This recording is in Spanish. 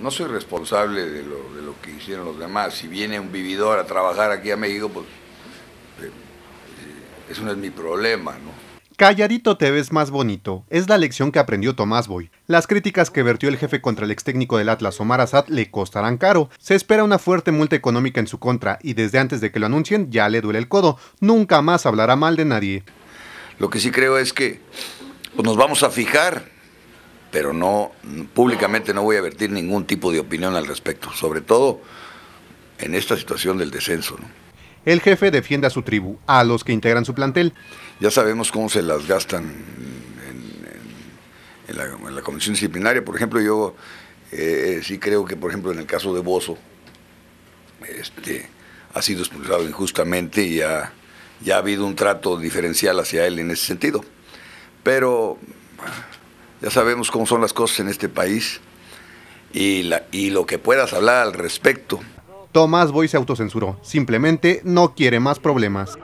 no soy responsable de lo, de lo que hicieron los demás. Si viene un vividor a trabajar aquí a México, pues eh, eh, eso no es mi problema, ¿no? Calladito te ves más bonito. Es la lección que aprendió Tomás Boy. Las críticas que vertió el jefe contra el ex técnico del Atlas, Omar Azad, le costarán caro. Se espera una fuerte multa económica en su contra y desde antes de que lo anuncien ya le duele el codo. Nunca más hablará mal de nadie. Lo que sí creo es que pues, nos vamos a fijar pero no públicamente no voy a vertir ningún tipo de opinión al respecto, sobre todo en esta situación del descenso. El jefe defiende a su tribu, a los que integran su plantel. Ya sabemos cómo se las gastan en, la, comisión disciplinaria. Por ejemplo, yo eh, sí creo que, por ejemplo, en el caso de Bozo, este, ha sido expulsado injustamente y ya ha habido un trato diferencial hacia él en ese sentido. Pero ya sabemos cómo son las cosas en este país y, la, y lo que puedas hablar al respecto. Tomás Boy se autocensuró. Simplemente no quiere más problemas.